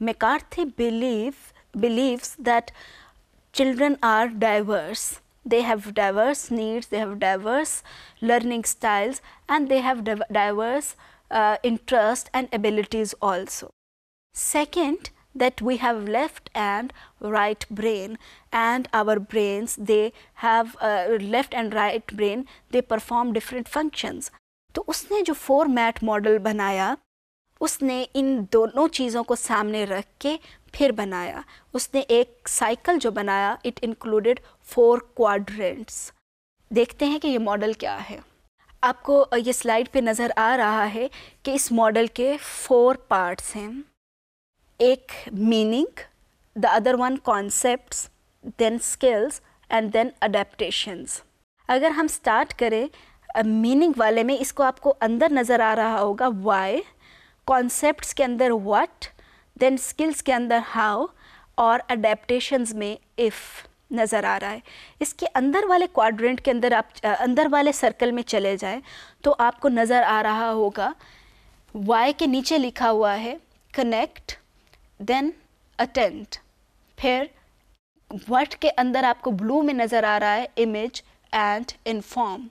McCarthy believe, believes that children are diverse. They have diverse needs, they have diverse learning styles and they have diverse uh, interests and abilities also. Second, that we have left and right brain and our brains they have uh, left and right brain they perform different functions तो उसने जो four mat model बनाया उसने इन दोनों चीज़ों को सामने रख के फिर बनाया उसने एक साइकिल जो बनाया इट इंक्लूडेड फोर क्वाड्रेंट्स देखते हैं कि ये मॉडल क्या है आपको ये स्लाइड पे नज़र आ रहा है कि इस मॉडल के फोर पार्ट्स हैं एक meaning the other one concept then skills and then adaptations अगर हम स्टार्ट करें मीनिंग वाले में इसको आपको अंदर नज़र आ रहा होगा वाई कॉन्सेप्ट्स के अंदर व्हाट देन स्किल्स के अंदर हाउ और अडेप्टशंस में इफ़ नज़र आ रहा है इसके अंदर वाले क्वाड्रेंट के अंदर आप अंदर वाले सर्कल में चले जाएं तो आपको नज़र आ रहा होगा वाई के नीचे लिखा हुआ है कनेक्ट देन अटेंट फिर वट के अंदर आपको ब्लू में नज़र आ रहा है इमेज एंड इन्फॉर्म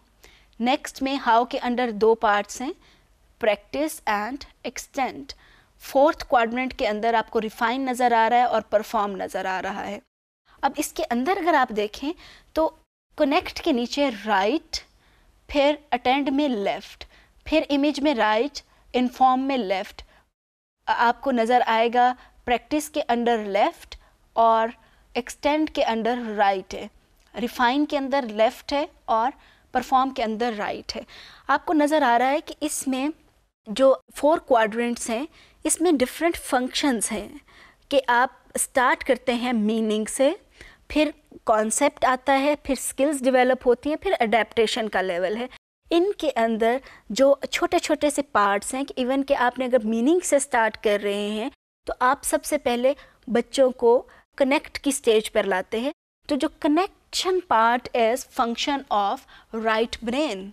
नेक्स्ट में हाउ के अंडर दो पार्ट्स हैं practice and extend fourth quadrant के अंदर आपको रिफाइन नज़र आ रहा है और परफॉर्म नज़र आ रहा है अब इसके अंदर अगर आप देखें तो कनेक्ट के नीचे राइट फिर अटेंड में लेफ़्ट फिर इमेज में राइट इनफॉर्म में लेफ़्ट आपको नज़र आएगा प्रैक्टिस के अंडर लेफ़्ट और एक्सटेंड के अंडर राइट है रिफाइन के अंदर लेफ़्ट है और परफॉर्म के अंदर राइट है आपको नज़र आ रहा है कि इसमें जो फोर क्वाड्रेंट्स हैं इसमें डिफरेंट फंक्शंस हैं कि आप स्टार्ट करते हैं मीनिंग से फिर कॉन्सेप्ट आता है फिर स्किल्स डेवलप होती हैं फिर अडेप्टशन का लेवल है इनके अंदर जो छोटे छोटे से पार्ट्स हैं कि इवन कि आपने अगर मीनिंग से स्टार्ट कर रहे हैं तो आप सबसे पहले बच्चों को कनेक्ट की स्टेज पर लाते हैं तो जो connection part is function of right brain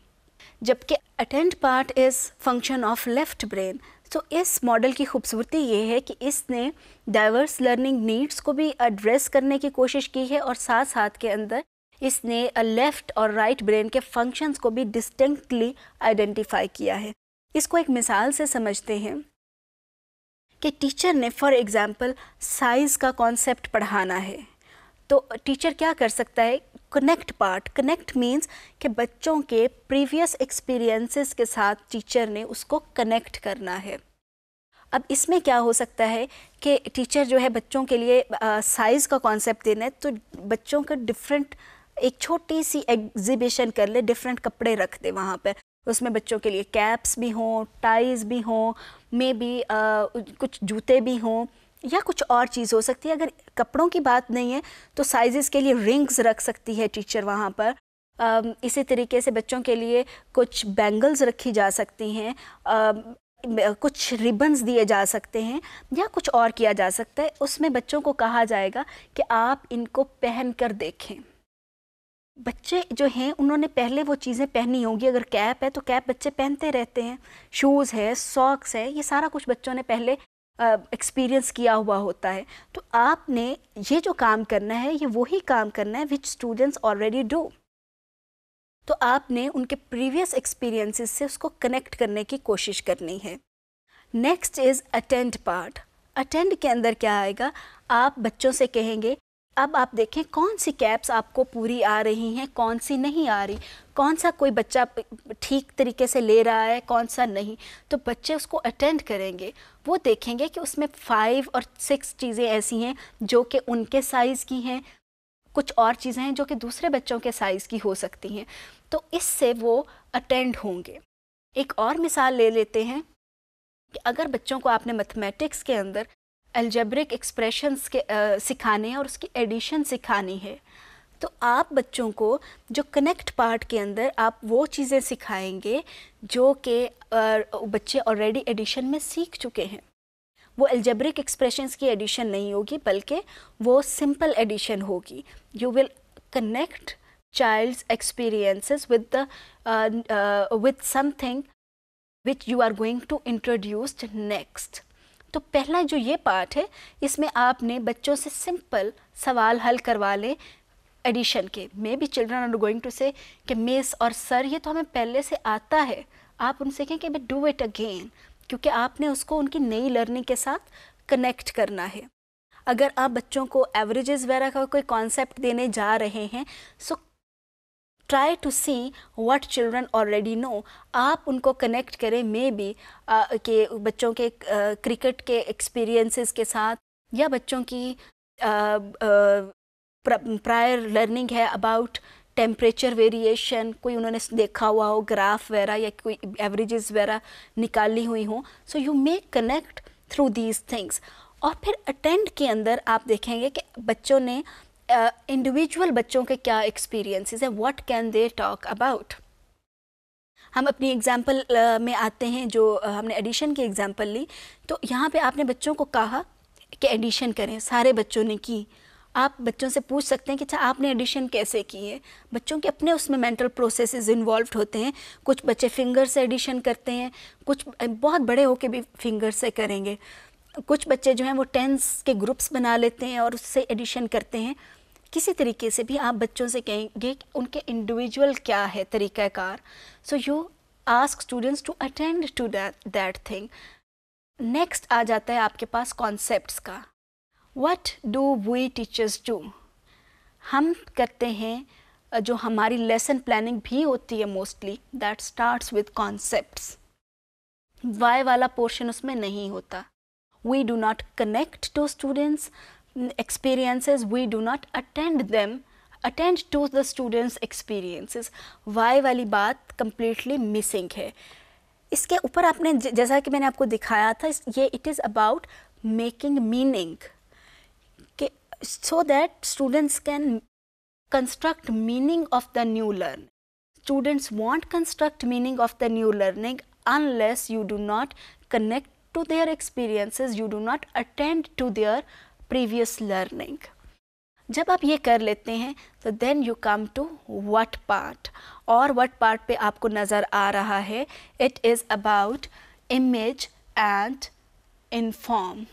जबकि attend part is function of left brain तो इस मॉडल की खूबसूरती ये है कि इसने डाइवर्स लर्निंग नीड्स को भी एड्रेस करने की कोशिश की है और साथ साथ के अंदर इसने लेफ़्ट और राइट right ब्रेन के फंक्शंस को भी डिस्टिंक्टली आइडेंटिफाई किया है इसको एक मिसाल से समझते हैं कि टीचर ने फॉर एग्ज़ाम्पल साइज़ का कॉन्सेप्ट पढ़ाना है तो टीचर क्या कर सकता है कनेक्ट पार्ट कनेक्ट मीन्स कि बच्चों के प्रीवियस एक्सपीरियंसेस के साथ टीचर ने उसको कनेक्ट करना है अब इसमें क्या हो सकता है कि टीचर जो है बच्चों के लिए साइज़ का कॉन्सेप्ट देना है तो बच्चों का डिफरेंट एक छोटी सी एग्जिबिशन कर ले डिफरेंट कपड़े रख दे वहाँ पर उसमें बच्चों के लिए कैप्स भी हों टाइज भी हों मे बी कुछ जूते भी हों या कुछ और चीज़ हो सकती है अगर कपड़ों की बात नहीं है तो साइज़ के लिए रिंग्स रख सकती है टीचर वहाँ पर इसी तरीके से बच्चों के लिए कुछ बैंगल्स रखी जा सकती हैं कुछ रिबन्स दिए जा सकते हैं या कुछ और किया जा सकता है उसमें बच्चों को कहा जाएगा कि आप इनको पहन कर देखें बच्चे जो हैं उन्होंने पहले वो चीज़ें पहनी होंगी अगर कैप है तो कैप बच्चे पहनते रहते हैं शूज़ है सॉक्स है ये सारा कुछ बच्चों ने पहले एक्सपीरियंस uh, किया हुआ होता है तो आपने ये जो काम करना है ये वही काम करना है विच स्टूडेंट्स ऑलरेडी डू तो आपने उनके प्रीवियस एक्सपीरियंसेस से उसको कनेक्ट करने की कोशिश करनी है next is attend part attend के अंदर क्या आएगा आप बच्चों से कहेंगे अब आप देखें कौन सी कैप्स आपको पूरी आ रही हैं कौन सी नहीं आ रही कौन सा कोई बच्चा ठीक तरीके से ले रहा है कौन सा नहीं तो बच्चे उसको अटेंड करेंगे वो देखेंगे कि उसमें फ़ाइव और सिक्स चीज़ें ऐसी हैं जो कि उनके साइज़ की हैं कुछ और चीज़ें हैं जो कि दूसरे बच्चों के साइज़ की हो सकती हैं तो इससे वो अटेंड होंगे एक और मिसाल ले लेते हैं कि अगर बच्चों को आपने मैथमेटिक्स के अंदर एल्जेब्रिक एक्सप्रेशन सिखाने हैं और उसकी एडिशन सिखानी है तो आप बच्चों को जो कनेक्ट पार्ट के अंदर आप वो चीज़ें सिखाएंगे जो कि बच्चे ऑलरेडी एडिशन में सीख चुके हैं वो एल्जेब्रिक एक्सप्रेशंस की एडिशन नहीं होगी बल्कि वो सिंपल एडिशन होगी you will connect child's experiences with the with something which you are going to introduced next तो पहला जो ये पार्ट है इसमें आपने बच्चों से सिंपल सवाल हल करवा लें एडिशन के may be children are going to say कि मिस और सर ये तो हमें पहले से आता है आप उनसे कहें कि भाई डू इट अगेन क्योंकि आपने उसको उनकी नई लर्निंग के साथ कनेक्ट करना है अगर आप बच्चों को एवरेजेस वगैरह का कोई कॉन्सेप्ट देने जा रहे हैं so try to see what children already know आप उनको कनेक्ट करें मे बी के बच्चों के क्रिकेट के एक्सपीरियंसेस के साथ या बच्चों की प्रायर लर्निंग है अबाउट टेम्परेचर वेरिएशन कोई उन्होंने देखा हुआ हो ग्राफ वगैरह या कोई एवरेजेस वगैरह निकाली हुई हो so you may connect through these things और फिर अटेंड के अंदर आप देखेंगे कि बच्चों ने इंडिविजुअल uh, बच्चों के क्या एक्सपीरियंसेस हैं what can they talk about हम अपनी एग्जाम्पल uh, में आते हैं जो uh, हमने एडिशन की एग्जाम्पल ली तो यहाँ पे आपने बच्चों को कहा कि एडिशन करें सारे बच्चों ने की आप बच्चों से पूछ सकते हैं कि अच्छा आपने एडिशन कैसे की है बच्चों के अपने उसमें मेंटल प्रोसेसेस इन्वॉल्व होते हैं कुछ बच्चे फिंगर से एडिशन करते हैं कुछ बहुत बड़े होके भी फिंगर से करेंगे कुछ बच्चे जो हैं वो टेंस के ग्रुप्स बना लेते हैं और उससे एडिशन करते हैं किसी तरीके से भी आप बच्चों से कहेंगे उनके इंडिविजुअल क्या है तरीक़ाकार so you ask students to attend to that thing next आ जाता है आपके पास कॉन्सेप्ट का what do we teachers do हम करते हैं जो हमारी लेसन प्लानिंग भी होती है mostly that starts with concept why वाला पोर्शन उसमें नहीं होता we do not connect to students experiences, we do not attend them, attend to the students experiences, why wali baat completely missing hai. Iske upar aapne, jaisa ki maine aapko dikhaya tha, ye it is about making meaning, so that students can construct meaning of the new learn. Students won't construct meaning of the new learning unless you do not connect to their experiences you do not attend to their previous learning जब आप ये कर लेते हैं तो then you come to what part और what part पे आपको नज़र आ रहा है it is about image and inform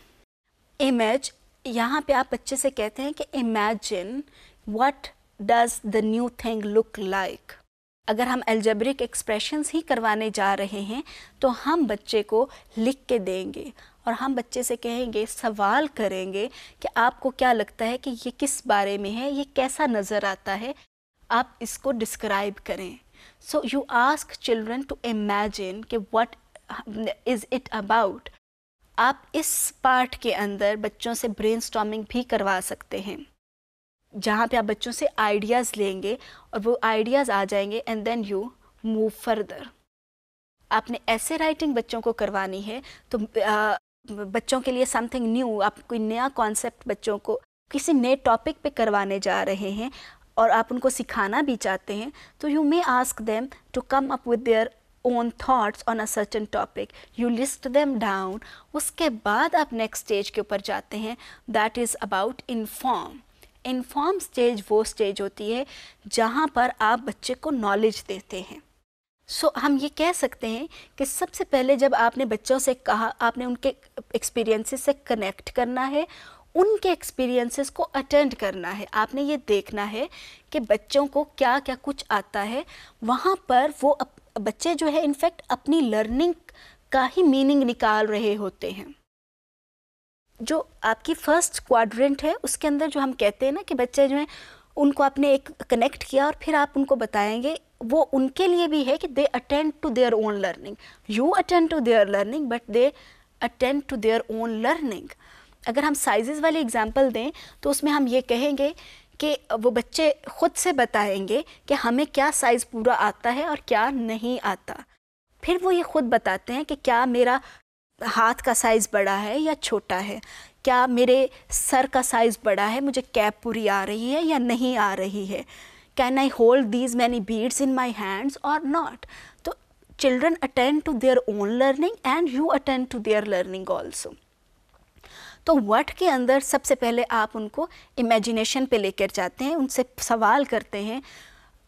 image यहाँ पे आप अच्छे से कहते हैं कि imagine what does the new thing look like अगर हम एल्जेब्रिक एक्सप्रेशंस ही करवाने जा रहे हैं तो हम बच्चे को लिख के देंगे और हम बच्चे से कहेंगे सवाल करेंगे कि आपको क्या लगता है कि ये किस बारे में है ये कैसा नज़र आता है आप इसको डिस्क्राइब करें so you ask children to imagine कि वट इज़ इट अबाउट आप इस पार्ट के अंदर बच्चों से ब्रेन भी करवा सकते हैं जहाँ पे आप बच्चों से आइडियाज़ लेंगे और वो आइडियाज़ आ जाएंगे and then you move further आपने ऐसे राइटिंग बच्चों को करवानी है तो आ, बच्चों के लिए समथिंग न्यू आप कोई नया कॉन्सेप्ट बच्चों को किसी नए टॉपिक पे करवाने जा रहे हैं और आप उनको सिखाना भी चाहते हैं तो you may ask them to come up with their own thoughts on a certain topic you list them down उसके बाद आप नेक्स्ट स्टेज के ऊपर जाते हैं that is about inform inform stage वो स्टेज होती है जहाँ पर आप बच्चे को नॉलेज देते हैं सो so, हम ये कह सकते हैं कि सबसे पहले जब आपने बच्चों से कहा आपने उनके एक्सपीरियंसेस से कनेक्ट करना है उनके एक्सपीरियंसेस को अटेंड करना है आपने ये देखना है कि बच्चों को क्या क्या कुछ आता है वहाँ पर वो अप, बच्चे जो है इनफैक्ट अपनी लर्निंग का ही मीनिंग निकाल रहे होते हैं जो आपकी फर्स्ट क्वाड्रेंट है उसके अंदर जो हम कहते हैं ना कि बच्चे जो हैं उनको आपने एक कनेक्ट किया और फिर आप उनको बताएंगे वो उनके लिए भी है कि they attend to their own learning you attend to their learning but they attend to their own learning अगर हम साइजेस वाली एग्जाम्पल दें तो उसमें हम ये कहेंगे कि वो बच्चे खुद से बताएंगे कि हमें क्या साइज़ पूरा आता है और क्या नहीं आता फिर वो ये ख़ुद बताते हैं कि क्या मेरा हाथ का साइज़ बड़ा है या छोटा है क्या मेरे सर का साइज़ बड़ा है मुझे कैप पूरी आ रही है या नहीं आ रही है can I hold these many beads in my hands और नॉट तो children attend to their own learning and you attend to their learning also तो वट के अंदर सबसे पहले आप उनको इमेजिनेशन पे लेकर जाते हैं उनसे सवाल करते हैं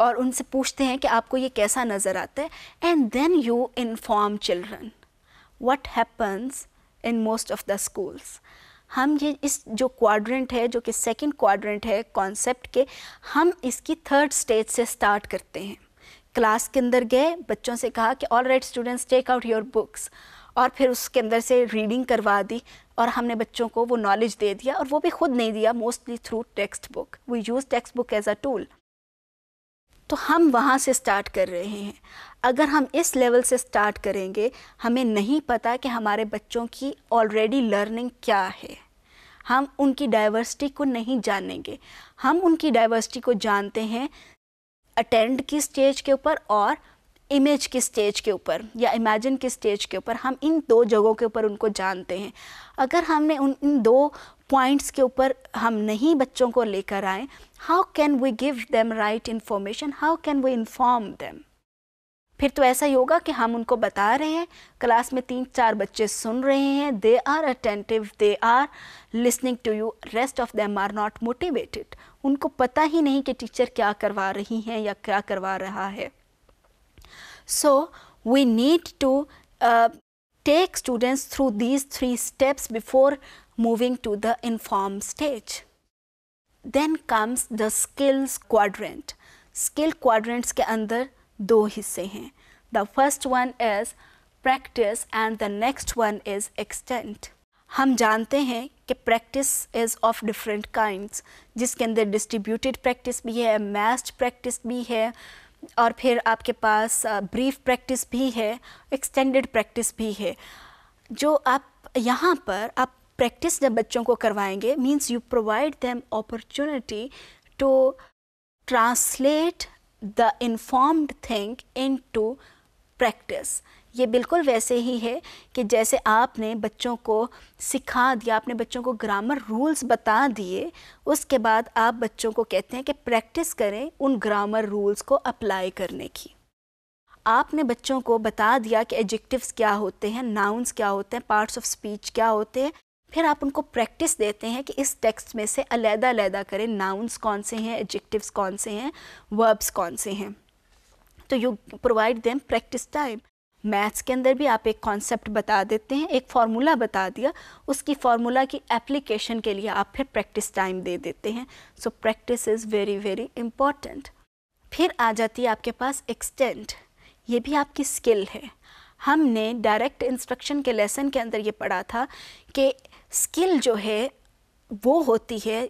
और उनसे पूछते हैं कि आपको ये कैसा नज़र आता है and then you inform children what happens in most of the schools. हम ये इस जो क्वाड्रेंट है जो कि सेकंड क्वाड्रेंट है कॉन्सेप्ट के हम इसकी थर्ड स्टेज से स्टार्ट करते हैं क्लास के अंदर गए बच्चों से कहा कि all right students take out your books और फिर उसके अंदर से रीडिंग करवा दी और हमने बच्चों को वो नॉलेज दे दिया और वो भी खुद नहीं दिया mostly through textbook we use textbook as a tool तो हम वहाँ से स्टार्ट कर रहे हैं अगर हम इस लेवल से स्टार्ट करेंगे हमें नहीं पता कि हमारे बच्चों की ऑलरेडी लर्निंग क्या है हम उनकी डाइवर्सिटी को नहीं जानेंगे हम उनकी डाइवर्सिटी को जानते हैं अटेंड की स्टेज के ऊपर और इमेज के स्टेज के ऊपर या इमेजिन के स्टेज के ऊपर हम इन दो जगहों के ऊपर उनको जानते हैं अगर हमने उन इन दो पॉइंट्स के ऊपर हम नहीं बच्चों को लेकर आए how can we give them right information how can we inform them फिर तो ऐसा ही होगा कि हम उनको बता रहे हैं क्लास में तीन चार बच्चे सुन रहे हैं they are attentive they are listening to you rest of them are not motivated उनको पता ही नहीं कि टीचर क्या करवा रही हैं या क्या करवा रहा है So, we need to uh, take students through these three steps before moving to the inform stage. Then comes the skills quadrant. Skill quadrants के अंदर दो हिस्से The first one is practice, and the next one is extent हम जानते हैं कि practice is of different kinds जिसके अंदर डिस्ट्रीब्यूटेड प्रैक्टिस भी है मैस्ड प्रैक्टिस भी है और फिर आपके पास ब्रीफ प्रैक्टिस भी है एक्सटेंडेड प्रैक्टिस भी है जो आप यहाँ पर आप प्रैक्टिस जब बच्चों को करवाएंगे means you provide them opportunity to translate the informed think into practice ये बिल्कुल वैसे ही है कि जैसे आपने बच्चों को सिखा दिया आपने बच्चों को ग्रामर रूल्स बता दिए उसके बाद आप बच्चों को कहते हैं कि प्रैक्टिस करें उन ग्रामर रूल्स को अप्लाई करने की आपने बच्चों को बता दिया कि एडजेक्टिव्स क्या होते हैं नाउन्स क्या होते हैं पार्ट्स ऑफ स्पीच क्या होते हैं फिर आप उनको प्रैक्टिस देते हैं कि इस टेक्स्ट में से अलहदा अलहदा करें नाउन्स कौन से हैं एडजेक्टिव्स कौन से हैं वर्ब्स कौन से हैं तो you provide them practice time maths के अंदर भी आप एक कॉन्सेप्ट बता देते हैं एक फार्मूला बता दिया उसकी फार्मूला की एप्लीकेशन के लिए आप फिर प्रैक्टिस टाइम दे देते हैं so practice is very very important फिर आ जाती है आपके पास एक्सटेंट ये भी आपकी स्किल है हमने डायरेक्ट इंस्ट्रक्शन के लेसन के अंदर ये पढ़ा था कि स्किल जो है वो होती है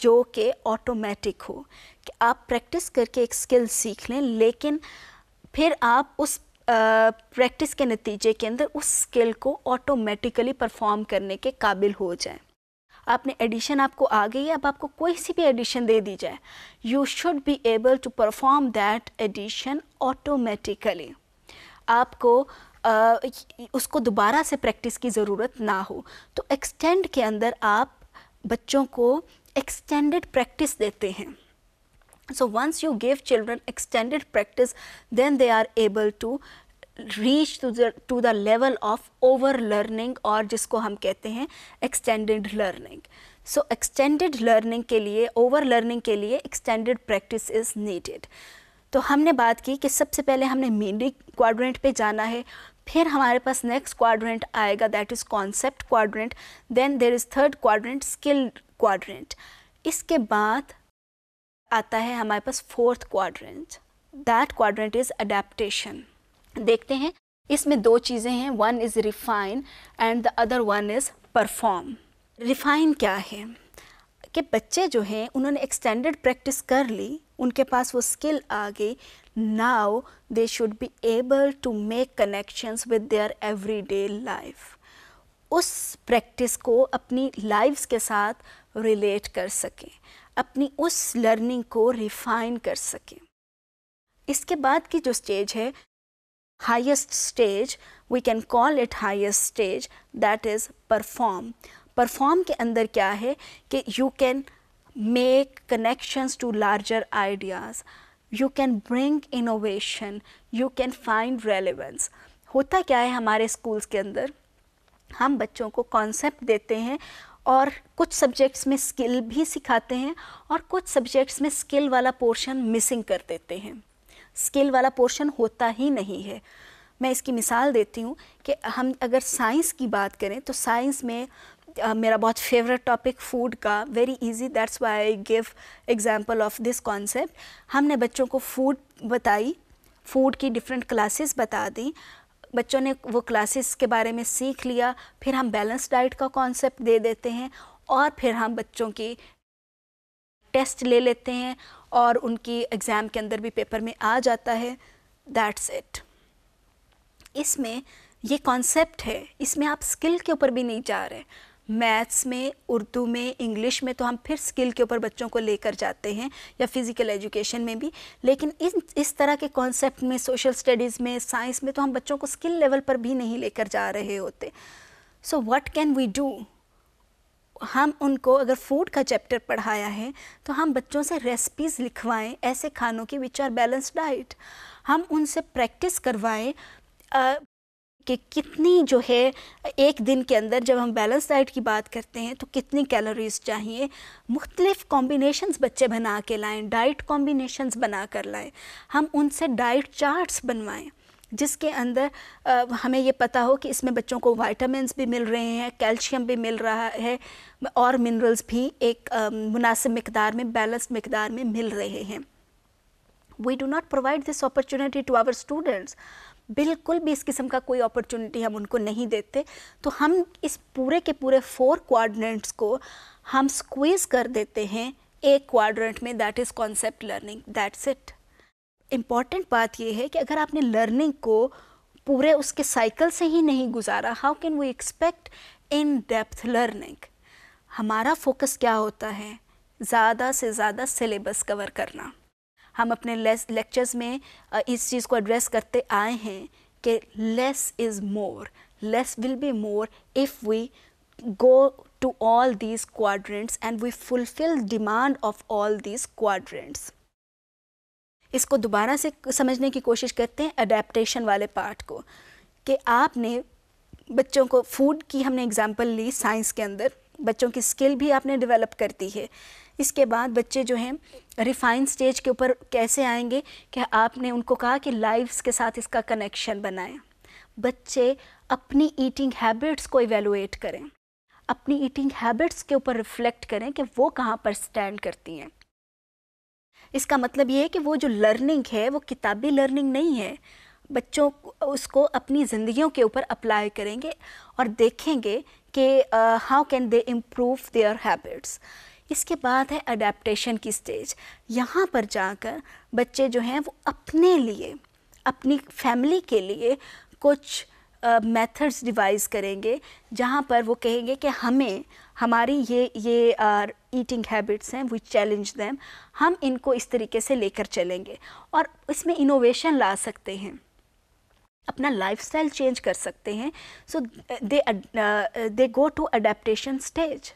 जो कि ऑटोमेटिक हो कि आप प्रैक्टिस करके एक स्किल सीख लें लेकिन फिर आप उस प्रैक्टिस के नतीजे के अंदर उस स्किल को ऑटोमेटिकली परफॉर्म करने के काबिल हो जाए आपने एडिशन आपको आ गई है अब आपको कोई सी भी एडिशन दे दी जाए you should be able to perform that addition automatically आपको आ, उसको दोबारा से प्रैक्टिस की ज़रूरत ना हो तो एक्सटेंड के अंदर आप बच्चों को एक्सटेंडेड प्रैक्टिस देते हैं So once you give children extended practice, then they are able to reach to the to the level of over learning or jisko hum kehte hain extended learning. So extended learning ke liye over learning ke liye extended practice is needed. तो हमने बात की कि सबसे पहले हमने मीडिक quadrant पे जाना है फिर हमारे पास नेक्स्ट क्वाड्रेंट आएगा that is concept quadrant then there is third quadrant skill quadrant इसके बाद आता है हमारे पास fourth quadrant that quadrant is adaptation देखते हैं इसमें दो चीज़ें हैं one is refine and the other one is perform refine क्या है कि बच्चे जो हैं उन्होंने एक्सटेंडेड प्रैक्टिस कर ली उनके पास वो स्किल आ गई now they should be able to make connections with their day life उस प्रैक्टिस को अपनी लाइफ्स के साथ रिलेट कर सकें अपनी उस लर्निंग को रिफाइन कर सके इसके बाद की जो स्टेज है highest stage we can call it highest stage that is perform perform के अंदर क्या है कि you can make connections to larger ideas you can bring innovation you can find relevance होता क्या है हमारे स्कूल्स के अंदर हम बच्चों को कॉन्सेप्ट देते हैं और कुछ सब्जेक्ट्स में स्किल भी सिखाते हैं और कुछ सब्जेक्ट्स में स्किल वाला पोर्शन मिसिंग कर देते हैं स्किल वाला पोर्शन होता ही नहीं है मैं इसकी मिसाल देती हूँ कि हम अगर साइंस की बात करें तो साइंस में आ, मेरा बहुत फेवरेट टॉपिक फूड का very easy that's why I give example of this concept हमने बच्चों को फूड बताई फूड की डिफरेंट क्लासेस बता दी बच्चों ने वो क्लासेस के बारे में सीख लिया फिर हम बैलेंस डाइट का कॉन्सेप्ट दे देते हैं और फिर हम बच्चों की टेस्ट ले लेते हैं और उनकी एग्ज़ाम के अंदर भी पेपर में आ जाता है दैट्स इट इसमें ये कॉन्सेप्ट है इसमें आप स्किल के ऊपर भी नहीं जा रहे मैथ्स में उर्दू में इंग्लिश में तो हम फिर स्किल के ऊपर बच्चों को लेकर जाते हैं या फिज़िकल एजुकेशन में भी लेकिन इन इस तरह के कॉन्सेप्ट में सोशल स्टडीज़ में साइंस में तो हम बच्चों को स्किल लेवल पर भी नहीं लेकर जा रहे होते so what can we do हम उनको अगर फूड का चैप्टर पढ़ाया है तो हम बच्चों से रेसिपीज़ लिखवाएं ऐसे खानों की विच आर बैलेंस डाइट हम उनसे प्रैक्टिस करवाएं कि कितनी जो है एक दिन के अंदर जब हम बैलेंस डाइट की बात करते हैं तो कितनी कैलोरीज चाहिए मुख्तलिफ़ कॉम्बिनेशंस बच्चे बना के लाएँ डाइट कॉम्बिनेशंस बना कर लाएँ हम उनसे डाइट चार्ट्स बनवाएँ जिसके अंदर आ, हमें ये पता हो कि इसमें बच्चों को वाइटामस भी मिल रहे हैं कैल्शियम भी मिल रहा है और मिनरल्स भी एक मुनासिब मकदार में बैलेंस मकदार में मिल रहे हैं we do not provide this opportunity to our students बिल्कुल भी इस किस्म का कोई अपॉर्चुनिटी हम उनको नहीं देते तो हम इस पूरे के पूरे फोर क्वाड्रेंट्स को हम स्क्वीज़ कर देते हैं एक क्वाड्रेंट में that is concept learning that's it important बात यह है कि अगर आपने लर्निंग को पूरे उसके साइकिल से ही नहीं गुजारा how can we expect in depth learning हमारा फोकस क्या होता है ज़्यादा से ज़्यादा सिलेबस कवर करना हम अपने लेक्चर्स में इस चीज़ को एड्रेस करते आए हैं कि less is more less will be more if we go to all these quadrants and we fulfil demand of all these quadrants इसको दोबारा से समझने की कोशिश करते हैं अडेप्टशन वाले पार्ट को कि आपने बच्चों को फूड की हमने एग्जाम्पल ली साइंस के अंदर बच्चों की स्किल भी आपने डेवलप करती है इसके बाद बच्चे जो हैं रिफाइन स्टेज के ऊपर कैसे आएंगे कि आपने उनको कहा कि लाइव्स के साथ इसका कनेक्शन बनाएं बच्चे अपनी ईटिंग हैबिट्स को इवेलुएट करें अपनी ईटिंग हैबिट्स के ऊपर रिफ्लेक्ट करें कि वो कहाँ पर स्टैंड करती हैं इसका मतलब ये है कि वो जो लर्निंग है वो किताबी लर्निंग नहीं है बच्चों उसको अपनी ज़िंदगियों के ऊपर अप्लाई करेंगे और देखेंगे कि how can they improve their habits इसके बाद है अडेप्टशन की स्टेज यहाँ पर जाकर बच्चे जो हैं वो अपने लिए अपनी फैमिली के लिए कुछ मेथड्स uh, डिवाइस करेंगे जहाँ पर वो कहेंगे कि हमें हमारी ये ये ईटिंग हैबिट्स हैं वी चैलेंज देम हम इनको इस तरीके से लेकर चलेंगे और इसमें इनोवेशन ला सकते हैं अपना लाइफस्टाइल चेंज कर सकते हैं so they they go to adaptation stage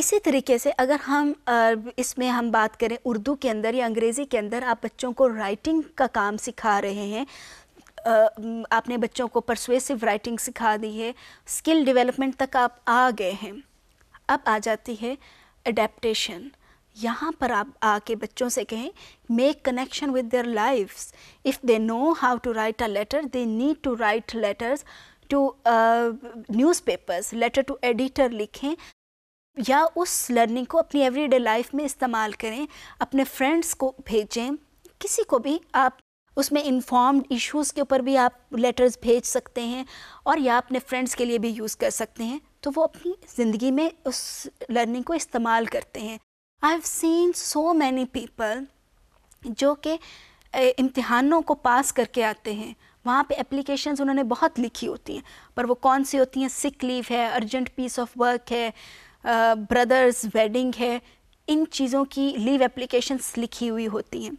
इसी तरीके से अगर हम इसमें हम बात करें उर्दू के अंदर या अंग्रेज़ी के अंदर आप बच्चों को राइटिंग का काम सिखा रहे हैं आपने बच्चों को परसुएसिव राइटिंग सिखा दी है स्किल डेवलपमेंट तक आप आ गए हैं अब आ जाती है अडेप्टशन यहाँ पर आप आके बच्चों से कहें make connection with their life if they know how to write a letter they need to write letters to newspapers letter to editor लिखें या उस लर्निंग को अपनी एवरीडे लाइफ में इस्तेमाल करें अपने फ्रेंड्स को भेजें किसी को भी आप उसमें इन्फॉर्म्ड इश्यूज़ के ऊपर भी आप लेटर्स भेज सकते हैं और या अपने फ्रेंड्स के लिए भी यूज़ कर सकते हैं तो वो अपनी ज़िंदगी में उस लर्निंग को इस्तेमाल करते हैं I have seen so many people जो कि इम्तहानों को पास करके आते हैं वहाँ पे एप्लीकेशन उन्होंने बहुत लिखी होती हैं पर वो कौन सी होती हैं सिक लीव है अर्जेंट पीस ऑफ वर्क है ब्रदर्स वेडिंग है इन चीज़ों की लीव एप्लीकेशंस लिखी हुई होती हैं